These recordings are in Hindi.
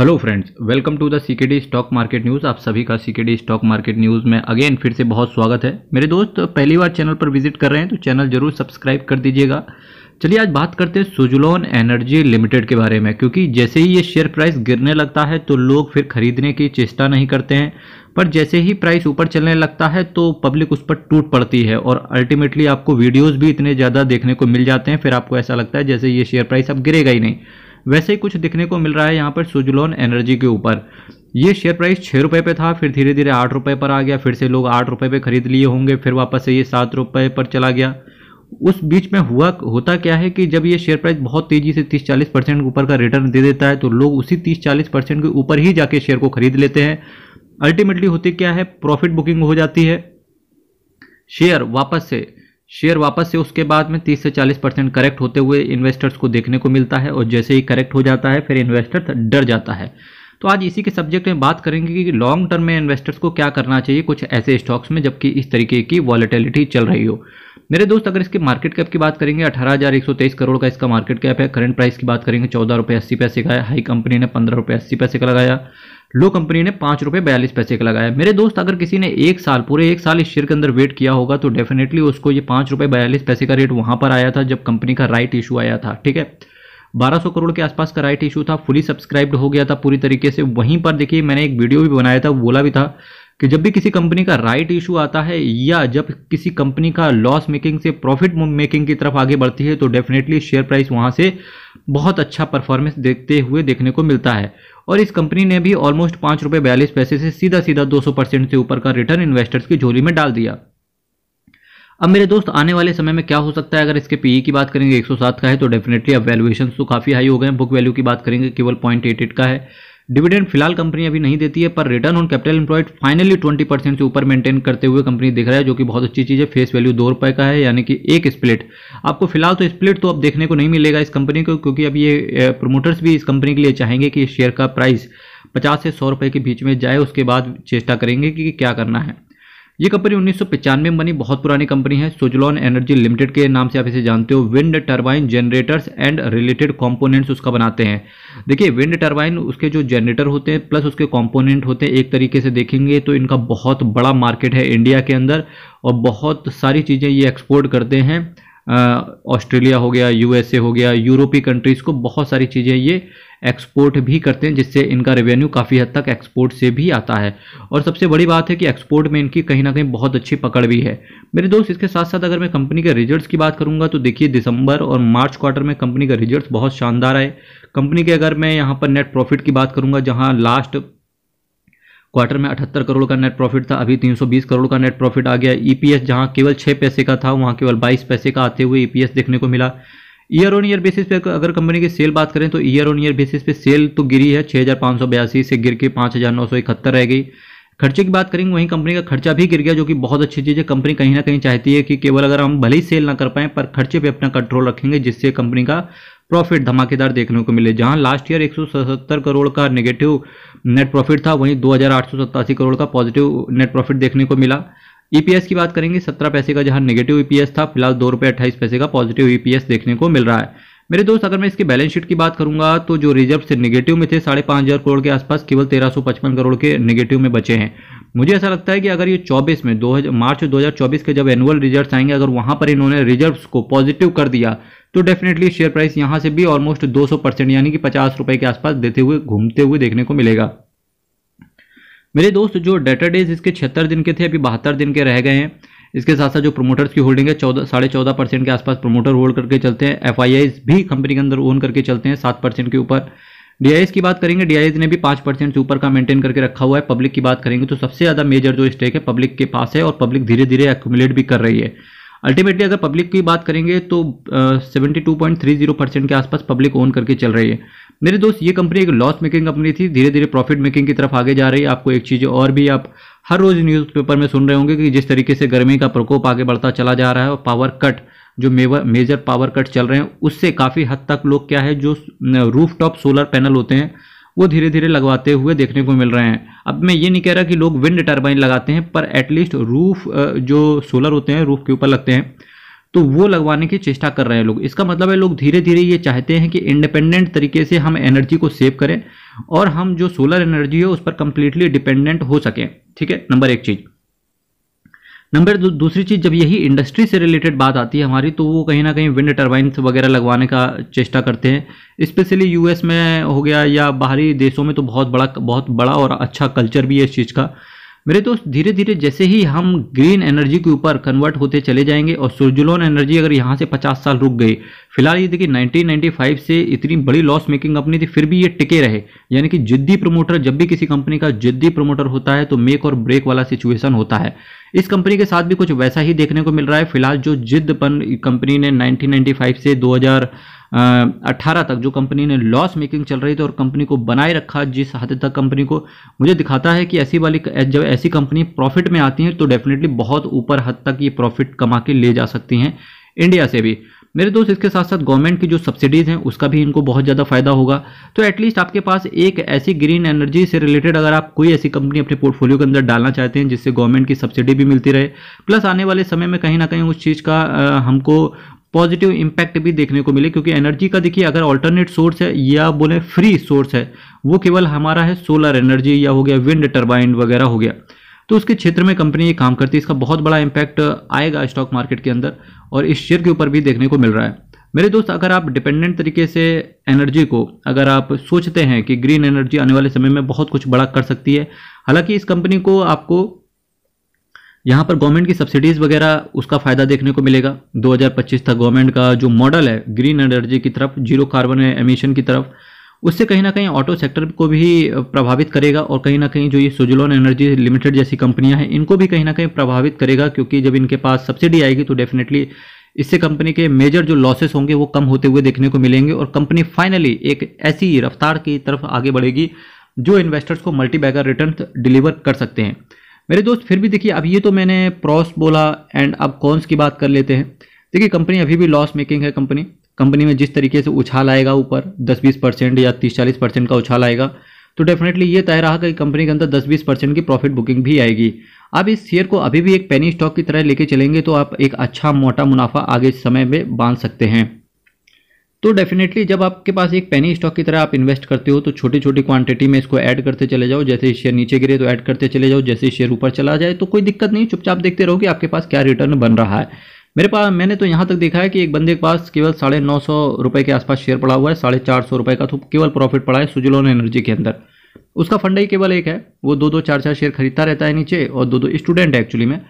hello friends welcome to the CKD stock market news आप सभी का सीकेडी स्टॉक मार्केट न्यूज़ में अगेन फिर से बहुत स्वागत है मेरे दोस्त पहली बार चैनल पर विजिट कर रहे हैं तो चैनल जरूर सब्सक्राइब कर दीजिएगा चलिए आज बात करते हैं सुजलोन एनर्जी लिमिटेड के बारे में क्योंकि जैसे ही ये शेयर प्राइस गिरने लगता है तो लोग फिर खरीदने की चेष्टा नहीं करते हैं पर जैसे ही प्राइस ऊपर चलने लगता है तो पब्लिक उस पर टूट पड़ती है और अल्टीमेटली आपको वीडियोज़ भी इतने ज़्यादा देखने को मिल जाते हैं फिर आपको ऐसा लगता है जैसे ये शेयर प्राइस अब गिरेगा ही नहीं वैसे ही कुछ दिखने को मिल रहा है यहाँ पर सुजलोन एनर्जी के ऊपर ये शेयर प्राइस छः रुपये पे था फिर धीरे धीरे आठ रुपये पर आ गया फिर से लोग आठ रुपये पे खरीद लिए होंगे फिर वापस से ये सात रुपये पर चला गया उस बीच में हुआ होता क्या है कि जब ये शेयर प्राइस बहुत तेजी से 30-40 परसेंट ऊपर का रिटर्न दे देता है तो लोग उसी 30-40 परसेंट के ऊपर ही जाके शेयर को खरीद लेते हैं अल्टीमेटली होती क्या है प्रॉफिट बुकिंग हो जाती है शेयर वापस से शेयर वापस से उसके बाद में 30 से 40 परसेंट करेक्ट होते हुए इन्वेस्टर्स को देखने को मिलता है और जैसे ही करेक्ट हो जाता है फिर इन्वेस्टर डर जाता है तो आज इसी के सब्जेक्ट में बात करेंगे कि लॉन्ग टर्म में इन्वेस्टर्स को क्या करना चाहिए कुछ ऐसे स्टॉक्स में जबकि इस तरीके की वॉलिटिलिटी चल रही हो मेरे दोस्त अगर इसके मार्केट कैप की बात करेंगे अठारह हज़ार एक सौ तेईस करोड़ का इसका मार्केट कैप है करंट प्राइस की बात करेंगे चौदह रुपये अस्सी पैसे का है हाई कंपनी ने पंद्रह रुपये अस्सी पैसे का लगाया लो कंपनी ने पाँच रुपये बयालीस पैसे का लगाया मेरे दोस्त अगर किसी ने एक साल पूरे एक साल इस शेयर के अंदर वेट किया होगा तो डेफिनेटली उसको ये पाँच रुपये बयालीस पैसे का रेट वहाँ पर आया था जब कंपनी का राइट इशू आया था ठीक है 1200 करोड़ के आसपास का राइट इशू था फुली सब्सक्राइब्ड हो गया था पूरी तरीके से वहीं पर देखिए मैंने एक वीडियो भी बनाया था बोला भी था कि जब भी किसी कंपनी का राइट इशू आता है या जब किसी कंपनी का लॉस मेकिंग से प्रॉफिट मेकिंग की तरफ आगे बढ़ती है तो डेफिनेटली शेयर प्राइस वहाँ से बहुत अच्छा परफॉर्मेंस देखते हुए देखने को मिलता है और इस कंपनी ने भी ऑलमोस्ट पाँच रुपये बयालीस पैसे से सीधा सीधा 200 परसेंट से ऊपर का रिटर्न इन्वेस्टर्स की झोली में डाल दिया अब मेरे दोस्त आने वाले समय में क्या हो सकता है अगर इसके पीई e की बात करेंगे 107 का है तो डेफिनेटली अब वैल्यूएशन तो काफ़ी हाई हो गए हैं बुक वैल्यू की बात करेंगे केवल पॉइंट एट एट का है डिविडेंड फिलहाल कंपनी अभी नहीं देती है पर return on capital employed finally 20 percent से ऊपर मेंटेन करते हुए कंपनी दिख रहा है जो कि बहुत अच्छी चीज़ है फेस वैल्यू दो रुपए का है यानी कि एक स्प्लिट आपको फिलहाल तो स्प्लिट तो अब देखने को नहीं मिलेगा इस कंपनी को क्योंकि अब ये प्रोमोटर्स भी इस कंपनी के लिए चाहेंगे कि शेयर का प्राइस पचास से सौ रुपये के बीच में जाए उसके बाद चेष्टा करेंगे कि क्या करना है ये कंपनी उन्नीस में बनी बहुत पुरानी कंपनी है सोजलॉन एनर्जी लिमिटेड के नाम से आप इसे जानते हो wind turbine generators and related components उसका बनाते हैं देखिए विंड टर्बाइन उसके जो जनरेटर होते हैं प्लस उसके कंपोनेंट होते हैं एक तरीके से देखेंगे तो इनका बहुत बड़ा मार्केट है इंडिया के अंदर और बहुत सारी चीज़ें ये एक्सपोर्ट करते हैं ऑस्ट्रेलिया हो गया यूएसए हो गया यूरोपीय कंट्रीज़ को बहुत सारी चीज़ें ये एक्सपोर्ट भी करते हैं जिससे इनका रेवेन्यू काफ़ी हद तक एक्सपोर्ट से भी आता है और सबसे बड़ी बात है कि एक्सपोर्ट में इनकी कहीं ना कहीं बहुत अच्छी पकड़ भी है मेरे दोस्त इसके साथ साथ अगर मैं कंपनी के रिजल्ट्स की बात करूँगा तो देखिए दिसंबर और मार्च क्वार्टर में कंपनी का रिजल्ट बहुत शानदार आए कंपनी के अगर मैं यहाँ पर नेट प्रॉफिट की बात करूँगा जहाँ लास्ट क्वार्टर में 78 करोड़ का नेट प्रॉफिट था अभी 320 करोड़ का नेट प्रॉफिट आ गया ईपीएस e जहां केवल 6 पैसे का था वहां केवल 22 पैसे का आते हुए ईपीएस e देखने को मिला ईयर ऑन ईयर बेसिस पे अगर कंपनी की सेल बात करें तो ईयर ऑन ईयर बेसिस पे सेल तो गिरी है छः से गिर के पाँच रह गई खर्चे की बात करेंगे वहीं कंपनी का खर्चा भी गिर गया जो कि बहुत अच्छी चीज़ है कंपनी कहीं ना कहीं चाहती है कि केवल अगर हम भले ही सेल ना कर पाएँ पर खर्चे पे अपना कंट्रोल रखेंगे जिससे कंपनी का प्रॉफिट धमाकेदार देखने को मिले जहां लास्ट ईयर एक करोड़ का नेगेटिव नेट प्रॉफिट था वहीं दो करोड़ का पॉजिटिव नेट प्रॉफिट देखने को मिला ईपीएस e की बात करेंगे सत्रह पैसे का जहां नेगेटिव ईपीएस e था फिलहाल दो रुपये अट्ठाईस पैसे का पॉजिटिव ईपीएस e देखने को मिल रहा है मेरे दोस्त अगर मैं इसके बैलेंस शीट की बात करूंगा तो जो रिजर्व से नेगेटिव में थे साढ़े पाँच हज़ार करोड़ के आसपास केवल तेरह सौ पचपन करोड़ के नेगेटिव में बचे हैं मुझे ऐसा लगता है कि अगर ये चौबीस में दो मार्च 2024 के जब एनुअल रिजल्ट आएंगे अगर वहां पर इन्होंने रिजर्व्स को पॉजिटिव कर दिया तो डेफिनेटली शेयर प्राइस यहाँ से भी ऑलमोस्ट सौ परसेंट यानी कि पचास रुपये के आसपास देते हुए घूमते हुए देखने को मिलेगा मेरे दोस्त जो डेटा डेज इसके छिहत्तर दिन के थे अभी बहत्तर दिन के रह गए हैं इसके साथ साथ जो प्रमोटर्स की होल्डिंग है चौदह साढ़े चौदह परसेंट के आसपास प्रमोटर होल्ड करके चलते हैं एफ भी कंपनी के अंदर ओन करके चलते हैं सात परसेंट के ऊपर डीआईएस की बात करेंगे डीआईएस ने भी पाँच परसेंट से ऊपर का मेंटेन करके रखा हुआ है पब्लिक की बात करेंगे तो सबसे ज़्यादा मेजर जो स्टेक है पब्लिक के पास है और पब्लिक धीरे धीरे एक्यूमुलेट भी कर रही है अल्टीमेटली अगर पब्लिक की बात करेंगे तो seventy two point three zero percent के आसपास पब्लिक ओन करके चल रही है मेरे दोस्त ये कंपनी एक लॉस मेकिंग कंपनी थी धीरे धीरे प्रॉफिट मेकिंग की तरफ आगे जा रही है आपको एक चीज़ और भी आप हर रोज़ न्यूज़पेपर में सुन रहे होंगे कि जिस तरीके से गर्मी का प्रकोप आगे बढ़ता चला जा रहा है और पावर कट जो मेवर मेजर पावर कट चल रहे हैं उससे काफ़ी हद तक लोग क्या है जो रूफ टॉप सोलर पैनल होते हैं वो धीरे धीरे लगवाते हुए देखने को मिल रहे हैं अब मैं ये नहीं कह रहा कि लोग विंड टर्बाइन लगाते हैं पर एटलीस्ट रूफ जो सोलर होते हैं रूफ के ऊपर लगते हैं तो वो लगवाने की चेष्टा कर रहे हैं लोग इसका मतलब है लोग धीरे धीरे ये चाहते हैं कि इंडिपेंडेंट तरीके से हम एनर्जी को सेव करें और हम जो सोलर एनर्जी है उस पर कंप्लीटली डिपेंडेंट हो सकें ठीक है नंबर एक चीज़ नंबर दू, दूसरी चीज़ जब यही इंडस्ट्री से रिलेटेड बात आती है हमारी तो वो कहीं ना कहीं विंड टर्बाइन वगैरह लगवाने का चेष्टा करते हैं स्पेशली यूएस में हो गया या बाहरी देशों में तो बहुत बड़ा बहुत बड़ा और अच्छा कल्चर भी है इस चीज़ का मेरे दोस्त धीरे धीरे जैसे ही हम ग्रीन एनर्जी के ऊपर कन्वर्ट होते चले जाएंगे और सुरजुलोन एनर्जी अगर यहाँ से 50 साल रुक गई फिलहाल ये देखिए 1995 से इतनी बड़ी लॉस मेकिंग कंपनी थी फिर भी ये टिके रहे यानी कि जिद्दी प्रमोटर जब भी किसी कंपनी का जिद्दी प्रमोटर होता है तो मेक और ब्रेक वाला सिचुएशन होता है इस कंपनी के साथ भी कुछ वैसा ही देखने को मिल रहा है फिलहाल जो जिद पन कंपनी ने 1995 से 2018 तक जो कंपनी ने लॉस मेकिंग चल रही थी और कंपनी को बनाए रखा जिस हद तक कंपनी को मुझे दिखाता है कि ऐसी वाली जब ऐसी कंपनी प्रॉफिट में आती हैं तो डेफिनेटली बहुत ऊपर हद तक ये प्रॉफिट कमा के ले जा सकती हैं इंडिया से भी मेरे दोस्त इसके साथ साथ गवर्नमेंट की जो सब्सिडीज़ हैं उसका भी इनको बहुत ज़्यादा फायदा होगा तो एटलीस्ट आपके पास एक ऐसी ग्रीन एनर्जी से रिलेटेड अगर आप कोई ऐसी कंपनी अपने पोर्टफोलियो के अंदर डालना चाहते हैं जिससे गवर्नमेंट की सब्सिडी भी मिलती रहे प्लस आने वाले समय में कहीं ना कहीं उस चीज़ का हमको पॉजिटिव इम्पैक्ट भी देखने को मिले क्योंकि एनर्जी का देखिए अगर ऑल्टरनेट सोर्स है या बोले फ्री सोर्स है वो केवल हमारा है सोलर एनर्जी या हो गया विंड टर्बाइन वगैरह हो गया तो उसके क्षेत्र में कंपनी ये काम करती है इसका बहुत बड़ा इम्पैक्ट uh, आएगा स्टॉक मार्केट के अंदर और इस शेयर के ऊपर भी देखने को मिल रहा है मेरे दोस्त अगर आप डिपेंडेंट तरीके से एनर्जी को अगर आप सोचते हैं कि ग्रीन एनर्जी आने वाले समय में बहुत कुछ बड़ा कर सकती है हालांकि इस कंपनी को आपको यहाँ पर गवर्नमेंट की सब्सिडीज़ वगैरह उसका फ़ायदा देखने को मिलेगा 2025 तक गवर्नमेंट का जो मॉडल है ग्रीन एनर्जी की तरफ जीरो कार्बन एमिशन की तरफ उससे कहीं ना कहीं ऑटो सेक्टर को भी प्रभावित करेगा और कहीं ना कहीं जो ये सुजलोन एनर्जी लिमिटेड जैसी कंपनियां हैं इनको भी कहीं ना कहीं प्रभावित करेगा क्योंकि जब इनके पास सब्सिडी आएगी तो डेफिनेटली इससे कंपनी के मेजर जो लॉसेस होंगे वो कम होते हुए देखने को मिलेंगे और कंपनी फाइनली एक ऐसी रफ्तार की तरफ आगे बढ़ेगी जो इन्वेस्टर्स को मल्टी बैगर रिटर्न डिलीवर कर सकते हैं मेरे दोस्त फिर भी देखिए अब ये तो मैंने प्रॉस बोला एंड अब कॉन्स की बात कर लेते हैं देखिए कंपनी अभी भी लॉस मेकिंग है कंपनी कंपनी में जिस तरीके से उछाल आएगा ऊपर दस बीस परसेंट या तीस चालीस परसेंट का उछाल आएगा तो डेफिनेटली ये तय रहा कि कंपनी के अंदर दस बीस परसेंट की प्रॉफिट बुकिंग भी आएगी आप इस शेयर को अभी भी एक पेनी स्टॉक की तरह लेके चलेंगे तो आप एक अच्छा मोटा मुनाफा आगे समय में बांध सकते हैं तो डेफिनेटली जब आपके पास एक पेनी स्टॉक की तरह आप इन्वेस्ट करते हो तो छोटी छोटी क्वांटिटी में इसको ऐड करते चले जाओ जैसे शेयर नीचे गिरे तो ऐड करते चले जाओ जैसे शेयर ऊपर चला जाए तो कोई दिक्कत नहीं चुपचाप देखते रहो कि आपके पास क्या रिटर्न बन रहा है मेरे पास मैंने तो यहाँ तक देखा है कि एक बंदे के पास केवल साढ़े नौ सौ रुपये के आसपास शेयर पड़ा हुआ है साढ़े चार सौ रुपये का तो केवल प्रॉफिट पड़ा है सुजलोन एनर्जी के अंदर उसका फंड ही केवल एक है वो दो दो चार चार शेयर खरीदता रहता है नीचे और दो दो स्टूडेंट है एक्चुअली में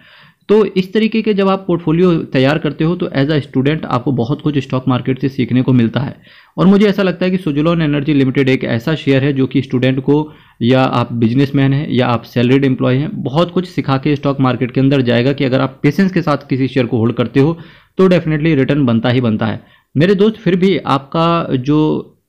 तो इस तरीके के जब आप पोर्टफोलियो तैयार करते हो तो एज अ स्टूडेंट आपको बहुत कुछ स्टॉक मार्केट से सीखने को मिलता है और मुझे ऐसा लगता है कि सुजलॉन एनर्जी लिमिटेड एक ऐसा शेयर है जो कि स्टूडेंट को या आप बिजनेसमैन हैं या आप सैलरीड एम्प्लॉय हैं बहुत कुछ सिखा के स्टॉक मार्केट के अंदर जाएगा कि अगर आप पेशेंस के साथ किसी शेयर को होल्ड करते हो तो डेफिनेटली रिटर्न बनता ही बनता है मेरे दोस्त फिर भी आपका जो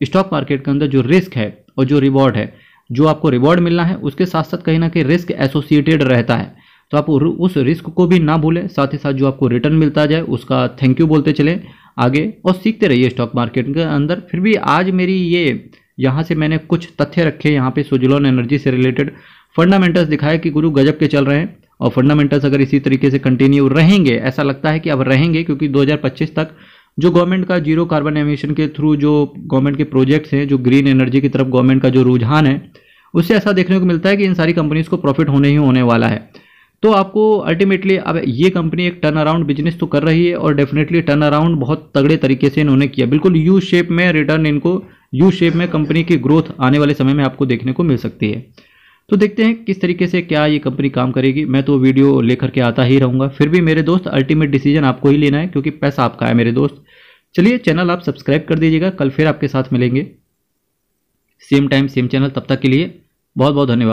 स्टॉक मार्केट के अंदर जो रिस्क है और जो रिवॉर्ड है जो आपको रिवॉर्ड मिलना है उसके साथ साथ कहीं ना कहीं रिस्क एसोसिएटेड रहता है तो आप उस रिस्क को भी ना भूलें साथ ही साथ जो आपको रिटर्न मिलता जाए उसका थैंक यू बोलते चलें आगे और सीखते रहिए स्टॉक मार्केट के अंदर फिर भी आज मेरी ये यहाँ से मैंने कुछ तथ्य रखे यहाँ पे सुजलॉन एनर्जी से रिलेटेड फंडामेंटल्स दिखाए कि गुरु गजब के चल रहे हैं और फंडामेंटल्स अगर इसी तरीके से कंटिन्यू रहेंगे ऐसा लगता है कि अब रहेंगे क्योंकि 2025 तक जो गवर्नमेंट का जीरो कार्बन एमिशन के थ्रू जो गवर्नमेंट के प्रोजेक्ट्स हैं जो ग्रीन एनर्जी की तरफ गवर्नमेंट का जो रुझान है उससे ऐसा देखने को मिलता है कि इन सारी कंपनीज को प्रॉफिट होने ही होने वाला है तो आपको अल्टीमेटली अब ये कंपनी एक टर्न अराउंड बिजनेस तो कर रही है और डेफिनेटली टर्न अराउंड बहुत तगड़े तरीके से इन्होंने किया बिल्कुल यू शेप में रिटर्न इनको यू शेप में कंपनी की ग्रोथ आने वाले समय में आपको देखने को मिल सकती है तो देखते हैं किस तरीके से क्या ये कंपनी काम करेगी मैं तो वीडियो लेकर के आता ही रहूँगा फिर भी मेरे दोस्त अल्टीमेट डिसीजन आपको ही लेना है क्योंकि पैसा आपका है मेरे दोस्त चलिए चैनल आप सब्सक्राइब कर दीजिएगा कल फिर आपके साथ मिलेंगे सेम टाइम सेम चैनल तब तक के लिए बहुत बहुत धन्यवाद